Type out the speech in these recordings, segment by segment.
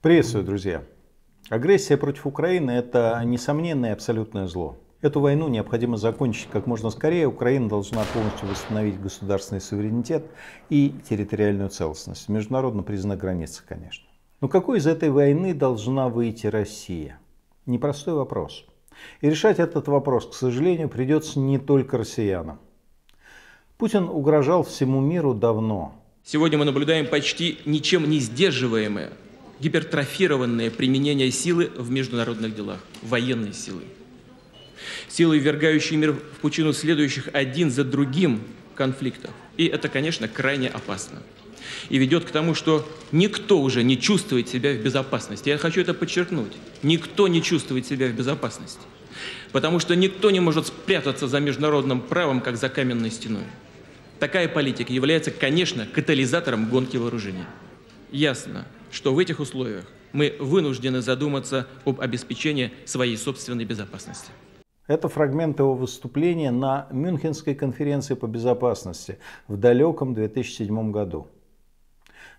Приветствую, друзья. Агрессия против Украины – это несомненное и абсолютное зло. Эту войну необходимо закончить как можно скорее. Украина должна полностью восстановить государственный суверенитет и территориальную целостность. Международно признанных границы, конечно. Но какой из этой войны должна выйти Россия? Непростой вопрос. И решать этот вопрос, к сожалению, придется не только россиянам. Путин угрожал всему миру давно. Сегодня мы наблюдаем почти ничем не сдерживаемое гипертрофированное применение силы в международных делах, военной силы. Силы, ввергающие мир в пучину следующих один за другим конфликтов. И это, конечно, крайне опасно. И ведет к тому, что никто уже не чувствует себя в безопасности. Я хочу это подчеркнуть. Никто не чувствует себя в безопасности. Потому что никто не может спрятаться за международным правом, как за каменной стеной. Такая политика является, конечно, катализатором гонки вооружений. Ясно, что в этих условиях мы вынуждены задуматься об обеспечении своей собственной безопасности. Это фрагмент его выступления на Мюнхенской конференции по безопасности в далеком 2007 году.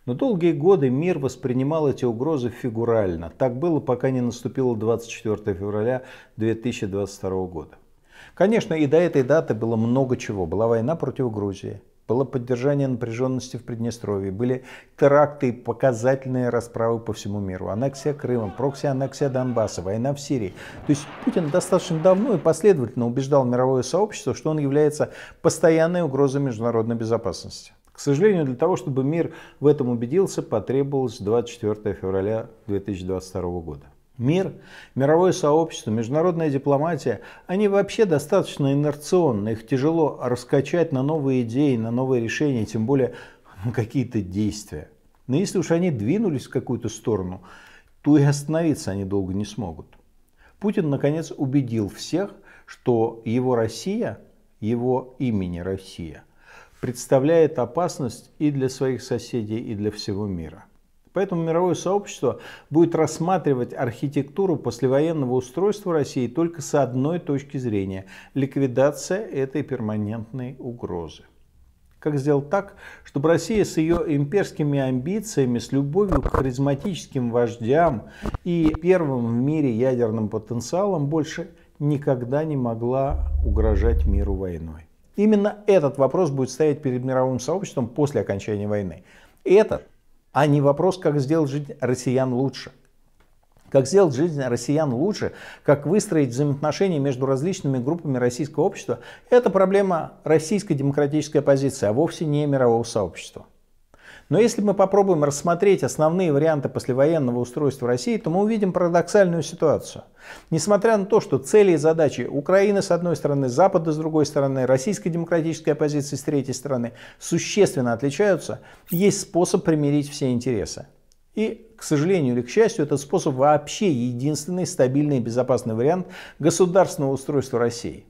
Но долгие годы мир воспринимал эти угрозы фигурально. Так было, пока не наступило 24 февраля 2022 года. Конечно, и до этой даты было много чего. Была война против Грузии, было поддержание напряженности в Приднестровье, были теракты и показательные расправы по всему миру, аннексия Крыма, прокси-аннексия Донбасса, война в Сирии. То есть Путин достаточно давно и последовательно убеждал мировое сообщество, что он является постоянной угрозой международной безопасности. К сожалению, для того, чтобы мир в этом убедился, потребовалось 24 февраля 2022 года. Мир, мировое сообщество, международная дипломатия, они вообще достаточно инерционны, их тяжело раскачать на новые идеи, на новые решения, тем более на какие-то действия. Но если уж они двинулись в какую-то сторону, то и остановиться они долго не смогут. Путин, наконец, убедил всех, что его Россия, его имени Россия, представляет опасность и для своих соседей, и для всего мира. Поэтому мировое сообщество будет рассматривать архитектуру послевоенного устройства России только с одной точки зрения – ликвидация этой перманентной угрозы. Как сделать так, чтобы Россия с ее имперскими амбициями, с любовью к харизматическим вождям и первым в мире ядерным потенциалом больше никогда не могла угрожать миру войной? Именно этот вопрос будет стоять перед мировым сообществом после окончания войны. Этот а не вопрос, как сделать жизнь россиян лучше. Как сделать жизнь россиян лучше, как выстроить взаимоотношения между различными группами российского общества, это проблема российской демократической оппозиции, а вовсе не мирового сообщества. Но если мы попробуем рассмотреть основные варианты послевоенного устройства России, то мы увидим парадоксальную ситуацию. Несмотря на то, что цели и задачи Украины с одной стороны, Запада с другой стороны, российской демократической оппозиции с третьей стороны существенно отличаются, есть способ примирить все интересы. И, к сожалению или к счастью, этот способ вообще единственный стабильный и безопасный вариант государственного устройства России.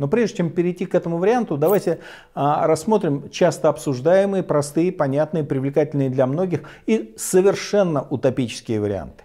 Но прежде чем перейти к этому варианту, давайте а, рассмотрим часто обсуждаемые, простые, понятные, привлекательные для многих и совершенно утопические варианты.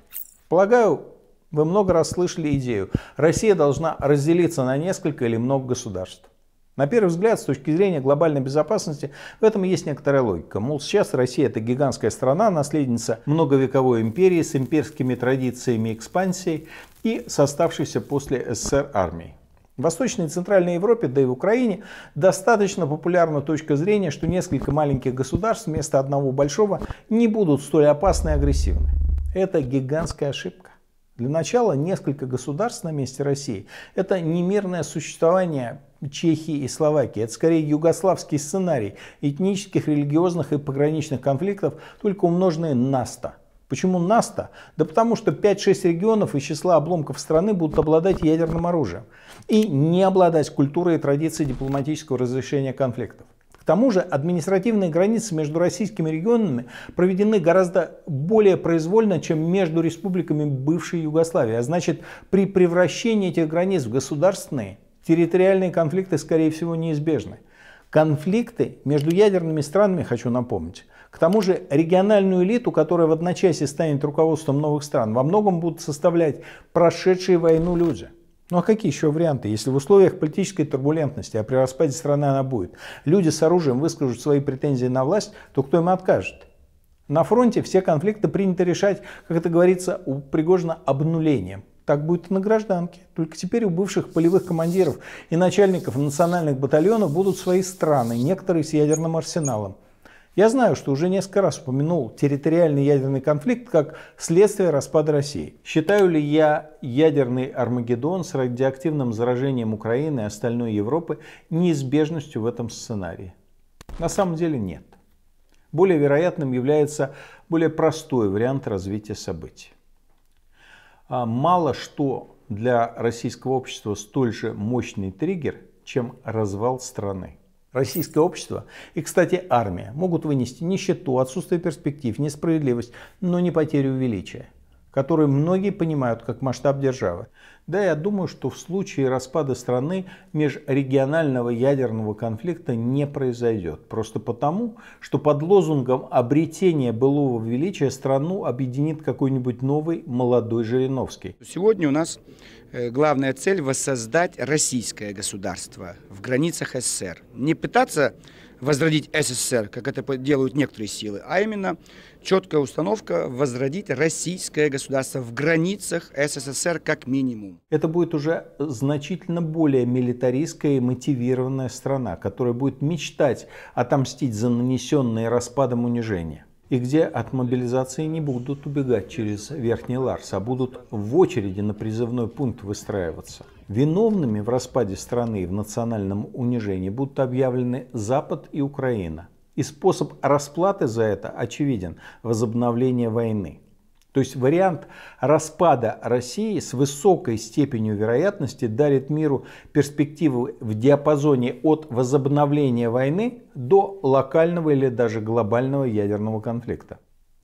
Полагаю, вы много раз слышали идею. Россия должна разделиться на несколько или много государств. На первый взгляд, с точки зрения глобальной безопасности, в этом есть некоторая логика. Мол, сейчас Россия – это гигантская страна, наследница многовековой империи с имперскими традициями экспансией и составшейся после СССР армией. В Восточной и Центральной Европе, да и в Украине, достаточно популярна точка зрения, что несколько маленьких государств вместо одного большого не будут столь опасны и агрессивны. Это гигантская ошибка. Для начала несколько государств на месте России – это немирное существование Чехии и Словакии. Это скорее югославский сценарий этнических, религиозных и пограничных конфликтов, только умноженные на 100. Почему нас-то? Да потому что 5-6 регионов из числа обломков страны будут обладать ядерным оружием и не обладать культурой и традицией дипломатического разрешения конфликтов. К тому же административные границы между российскими регионами проведены гораздо более произвольно, чем между республиками бывшей Югославии. А значит, при превращении этих границ в государственные, территориальные конфликты, скорее всего, неизбежны конфликты между ядерными странами, хочу напомнить, к тому же региональную элиту, которая в одночасье станет руководством новых стран, во многом будут составлять прошедшие войну люди. Ну а какие еще варианты, если в условиях политической турбулентности, а при распаде страны она будет, люди с оружием выскажут свои претензии на власть, то кто им откажет? На фронте все конфликты принято решать, как это говорится у Пригожина, обнулением – так будет и на гражданке. Только теперь у бывших полевых командиров и начальников национальных батальонов будут свои страны, некоторые с ядерным арсеналом. Я знаю, что уже несколько раз упомянул территориальный ядерный конфликт как следствие распада России. Считаю ли я ядерный Армагеддон с радиоактивным заражением Украины и остальной Европы неизбежностью в этом сценарии? На самом деле нет. Более вероятным является более простой вариант развития событий. А мало что для российского общества столь же мощный триггер, чем развал страны. Российское общество и, кстати, армия могут вынести нищету, отсутствие перспектив, несправедливость, но не потерю величия который многие понимают как масштаб державы. Да, я думаю, что в случае распада страны межрегионального ядерного конфликта не произойдет. Просто потому, что под лозунгом обретения былого величия страну объединит какой-нибудь новый молодой Жириновский. Сегодня у нас э, главная цель воссоздать российское государство в границах СССР. Не пытаться возродить СССР, как это делают некоторые силы, а именно четкая установка возродить российское государство в границах СССР как минимум. Это будет уже значительно более милитаристская и мотивированная страна, которая будет мечтать отомстить за нанесенные распадом унижения и где от мобилизации не будут убегать через Верхний Ларс, а будут в очереди на призывной пункт выстраиваться. Виновными в распаде страны и в национальном унижении будут объявлены Запад и Украина. И способ расплаты за это очевиден – возобновление войны. То есть вариант распада России с высокой степенью вероятности дарит миру перспективы в диапазоне от возобновления войны до локального или даже глобального ядерного конфликта.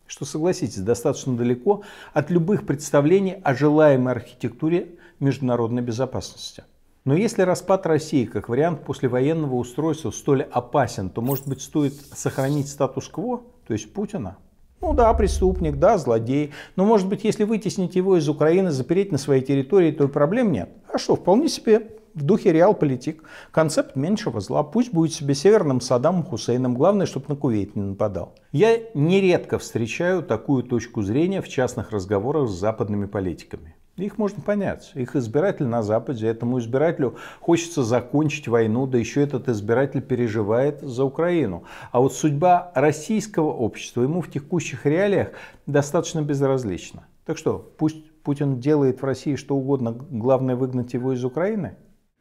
Что, согласитесь, достаточно далеко от любых представлений о желаемой архитектуре международной безопасности. Но если распад России как вариант послевоенного устройства столь опасен, то, может быть, стоит сохранить статус-кво, то есть Путина? Ну да, преступник, да, злодей. Но, может быть, если вытеснить его из Украины, запереть на своей территории, то и проблем нет. А что, вполне себе в духе реал-политик. Концепт меньшего зла. Пусть будет себе северным Саддамом Хусейном. Главное, чтобы на Кувейт не нападал. Я нередко встречаю такую точку зрения в частных разговорах с западными политиками. Их можно понять. Их избиратель на Западе. Этому избирателю хочется закончить войну, да еще этот избиратель переживает за Украину. А вот судьба российского общества ему в текущих реалиях достаточно безразлична. Так что, пусть Путин делает в России что угодно, главное выгнать его из Украины?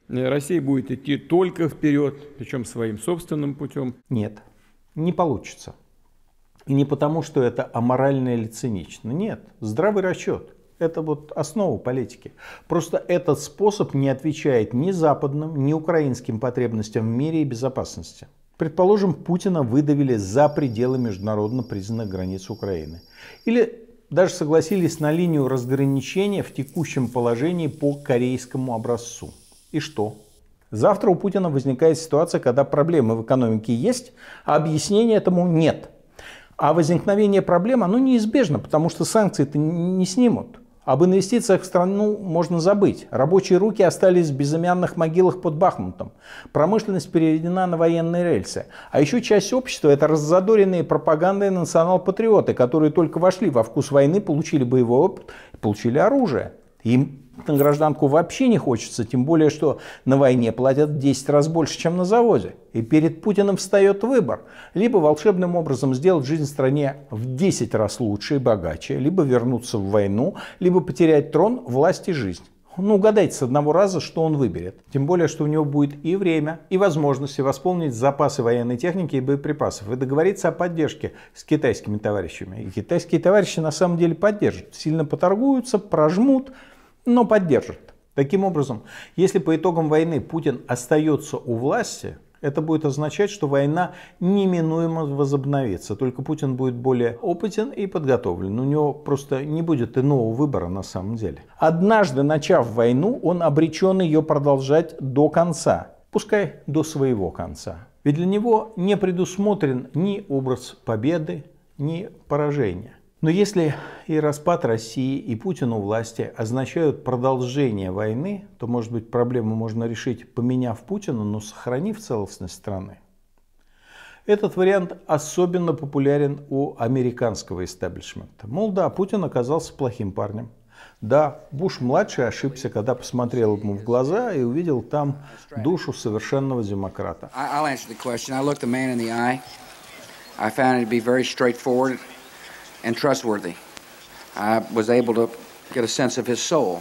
Э, Россия будет идти только вперед, причем своим собственным путем. Нет, не получится. И не потому, что это аморально или цинично. Нет, здравый расчет – это вот основа политики. Просто этот способ не отвечает ни западным, ни украинским потребностям в мире и безопасности. Предположим, Путина выдавили за пределы международно признанных границ Украины. Или даже согласились на линию разграничения в текущем положении по корейскому образцу. И что? Завтра у Путина возникает ситуация, когда проблемы в экономике есть, а объяснения этому нет. А возникновение проблем, оно неизбежно, потому что санкции-то не снимут. Об инвестициях в страну можно забыть. Рабочие руки остались в безымянных могилах под Бахмутом. Промышленность переведена на военные рельсы. А еще часть общества – это раззадоренные пропагандой национал-патриоты, которые только вошли во вкус войны, получили боевой опыт и получили оружие. Им на гражданку вообще не хочется, тем более, что на войне платят в 10 раз больше, чем на заводе. И перед Путиным встает выбор. Либо волшебным образом сделать жизнь стране в 10 раз лучше и богаче, либо вернуться в войну, либо потерять трон, власть и жизнь. Ну, угадайте с одного раза, что он выберет. Тем более, что у него будет и время, и возможности восполнить запасы военной техники и боеприпасов, и договориться о поддержке с китайскими товарищами. И китайские товарищи на самом деле поддержат. Сильно поторгуются, прожмут, но поддержит. Таким образом, если по итогам войны Путин остается у власти, это будет означать, что война неминуемо возобновится. Только Путин будет более опытен и подготовлен. У него просто не будет иного выбора на самом деле. Однажды начав войну, он обречен ее продолжать до конца. Пускай до своего конца. Ведь для него не предусмотрен ни образ победы, ни поражения. Но если и распад России, и Путину власти означают продолжение войны, то, может быть, проблему можно решить, поменяв Путина, но сохранив целостность страны. Этот вариант особенно популярен у американского истеблишмента. Мол, да, Путин оказался плохим парнем. Да, Буш-младший ошибся, когда посмотрел ему в глаза и увидел там душу совершенного демократа. I'll answer the question. I looked the man in the eye. I found it to be very straightforward and trustworthy. I was able to get a sense of his soul.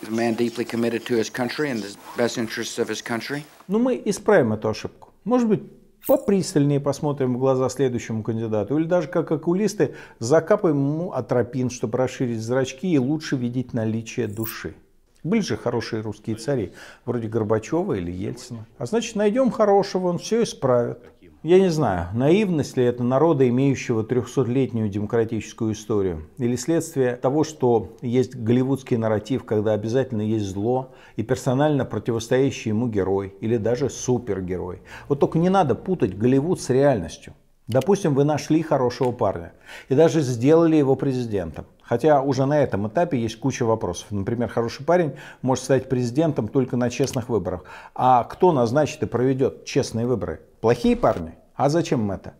He's a man deeply committed to his country and the best interests of his country. Но ну, мы исправим эту ошибку. Может быть, попристальнее посмотрим в глаза следующему кандидату. Или даже как окулисты закапаем ему атропин, чтобы расширить зрачки и лучше видеть наличие души. Были же хорошие русские цари, вроде Горбачева или Ельцина. А значит, найдем хорошего, он все исправит. Я не знаю, наивность ли это народа, имеющего 300-летнюю демократическую историю, или следствие того, что есть голливудский нарратив, когда обязательно есть зло и персонально противостоящий ему герой, или даже супергерой. Вот только не надо путать Голливуд с реальностью. Допустим, вы нашли хорошего парня и даже сделали его президентом. Хотя уже на этом этапе есть куча вопросов. Например, хороший парень может стать президентом только на честных выборах. А кто назначит и проведет честные выборы? Плохие парни? А зачем им это?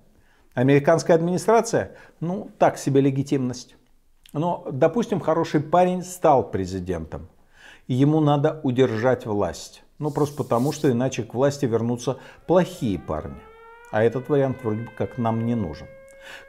Американская администрация? Ну, так себе легитимность. Но, допустим, хороший парень стал президентом. И ему надо удержать власть. Ну, просто потому, что иначе к власти вернутся плохие парни. А этот вариант вроде бы как нам не нужен.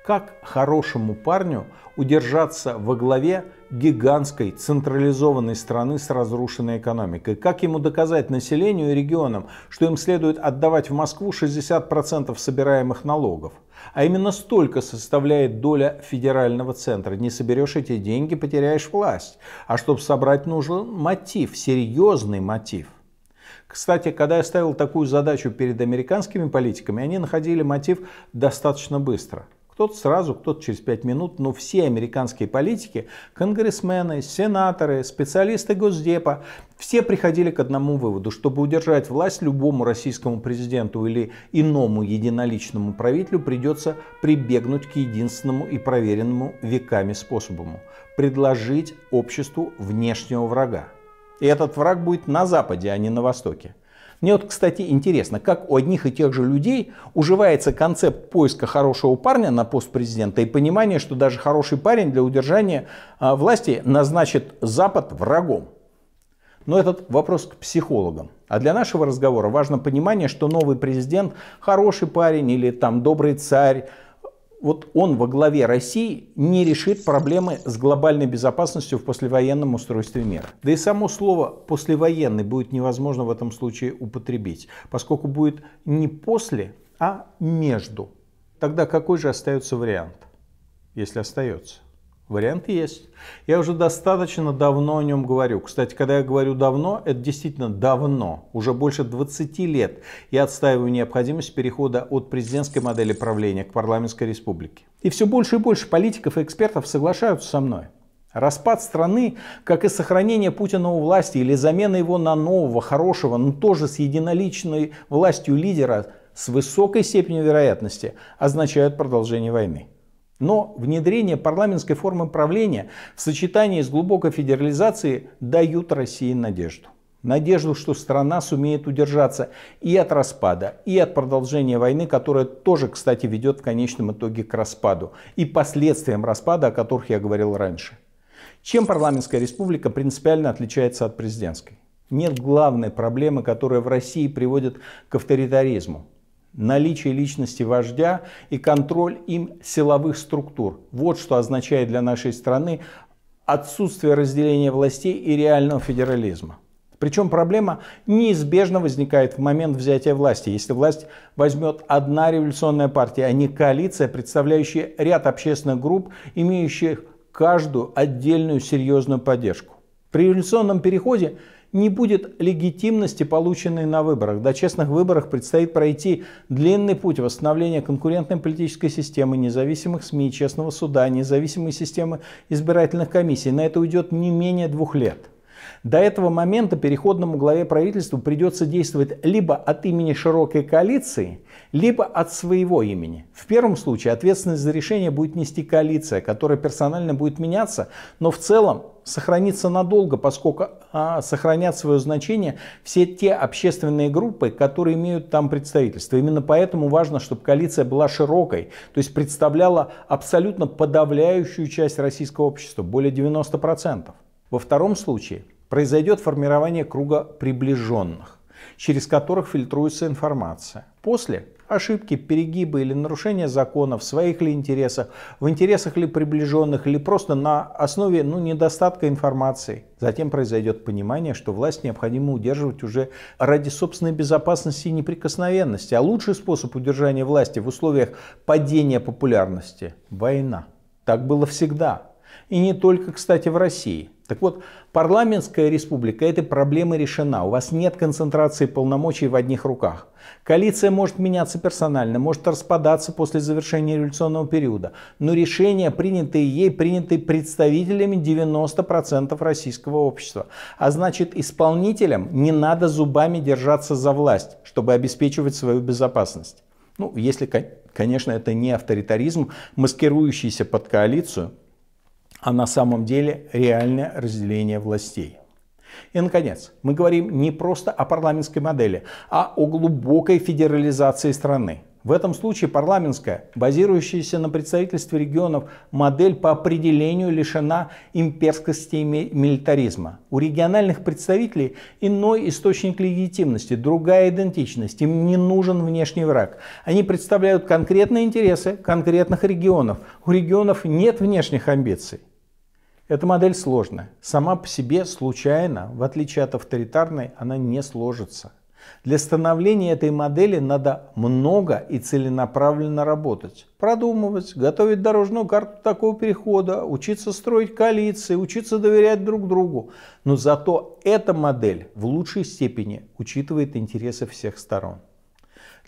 Как хорошему парню удержаться во главе гигантской централизованной страны с разрушенной экономикой? Как ему доказать населению и регионам, что им следует отдавать в Москву 60% собираемых налогов? А именно столько составляет доля федерального центра. Не соберешь эти деньги, потеряешь власть. А чтобы собрать, нужен мотив, серьезный мотив. Кстати, когда я ставил такую задачу перед американскими политиками, они находили мотив достаточно быстро – кто-то сразу, кто-то через 5 минут, но все американские политики, конгрессмены, сенаторы, специалисты Госдепа, все приходили к одному выводу, чтобы удержать власть любому российскому президенту или иному единоличному правителю придется прибегнуть к единственному и проверенному веками способу – предложить обществу внешнего врага. И этот враг будет на Западе, а не на Востоке. Мне вот, кстати, интересно, как у одних и тех же людей уживается концепт поиска хорошего парня на пост президента и понимание, что даже хороший парень для удержания а, власти назначит Запад врагом. Но этот вопрос к психологам. А для нашего разговора важно понимание, что новый президент хороший парень или там добрый царь, вот он во главе России не решит проблемы с глобальной безопасностью в послевоенном устройстве мира. Да и само слово «послевоенный» будет невозможно в этом случае употребить, поскольку будет не «после», а «между». Тогда какой же остается вариант, если остается? Вариант есть. Я уже достаточно давно о нем говорю. Кстати, когда я говорю давно, это действительно давно, уже больше 20 лет я отстаиваю необходимость перехода от президентской модели правления к парламентской республике. И все больше и больше политиков и экспертов соглашаются со мной. Распад страны, как и сохранение Путина у власти или замена его на нового, хорошего, но тоже с единоличной властью лидера, с высокой степенью вероятности означают продолжение войны. Но внедрение парламентской формы правления в сочетании с глубокой федерализацией дают России надежду. Надежду, что страна сумеет удержаться и от распада, и от продолжения войны, которая тоже, кстати, ведет в конечном итоге к распаду и последствиям распада, о которых я говорил раньше. Чем парламентская республика принципиально отличается от президентской? Нет главной проблемы, которая в России приводит к авторитаризму наличие личности вождя и контроль им силовых структур. Вот что означает для нашей страны отсутствие разделения властей и реального федерализма. Причем проблема неизбежно возникает в момент взятия власти, если власть возьмет одна революционная партия, а не коалиция, представляющая ряд общественных групп, имеющих каждую отдельную серьезную поддержку. При революционном переходе не будет легитимности, полученной на выборах. До честных выборов предстоит пройти длинный путь восстановления конкурентной политической системы, независимых СМИ, честного суда, независимой системы избирательных комиссий. На это уйдет не менее двух лет. До этого момента переходному главе правительства придется действовать либо от имени широкой коалиции, либо от своего имени. В первом случае ответственность за решение будет нести коалиция, которая персонально будет меняться, но в целом сохранится надолго, поскольку а, сохранят свое значение все те общественные группы, которые имеют там представительство. Именно поэтому важно, чтобы коалиция была широкой, то есть представляла абсолютно подавляющую часть российского общества, более 90%. Во втором случае произойдет формирование круга приближенных, через которых фильтруется информация. После ошибки, перегибы или нарушения законов, своих ли интересах, в интересах ли приближенных, или просто на основе ну, недостатка информации. Затем произойдет понимание, что власть необходимо удерживать уже ради собственной безопасности и неприкосновенности. А лучший способ удержания власти в условиях падения популярности – война. Так было всегда. И не только, кстати, в России. Так вот, парламентская республика этой проблемы решена. У вас нет концентрации полномочий в одних руках. Коалиция может меняться персонально, может распадаться после завершения революционного периода, но решения, принятые ей, приняты представителями 90% российского общества. А значит, исполнителям не надо зубами держаться за власть, чтобы обеспечивать свою безопасность. Ну, если, конечно, это не авторитаризм, маскирующийся под коалицию – а на самом деле реальное разделение властей. И, наконец, мы говорим не просто о парламентской модели, а о глубокой федерализации страны. В этом случае парламентская, базирующаяся на представительстве регионов, модель по определению лишена имперскости и милитаризма. У региональных представителей иной источник легитимности, другая идентичность, им не нужен внешний враг. Они представляют конкретные интересы конкретных регионов. У регионов нет внешних амбиций. Эта модель сложная. Сама по себе случайно, в отличие от авторитарной, она не сложится. Для становления этой модели надо много и целенаправленно работать. Продумывать, готовить дорожную карту такого перехода, учиться строить коалиции, учиться доверять друг другу. Но зато эта модель в лучшей степени учитывает интересы всех сторон.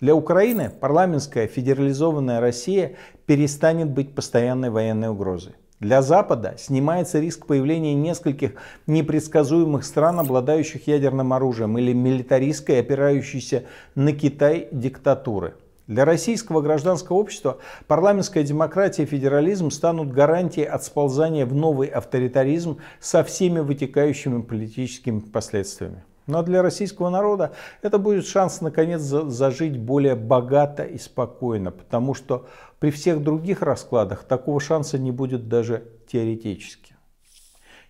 Для Украины парламентская федерализованная Россия перестанет быть постоянной военной угрозой. Для Запада снимается риск появления нескольких непредсказуемых стран, обладающих ядерным оружием или милитаристской, опирающейся на Китай диктатуры. Для российского гражданского общества парламентская демократия и федерализм станут гарантией от сползания в новый авторитаризм со всеми вытекающими политическими последствиями. Но для российского народа это будет шанс наконец зажить более богато и спокойно, потому что при всех других раскладах такого шанса не будет даже теоретически.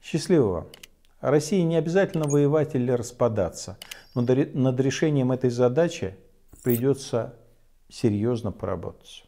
Счастливого! России не обязательно воевать или распадаться, но над решением этой задачи придется серьезно поработать.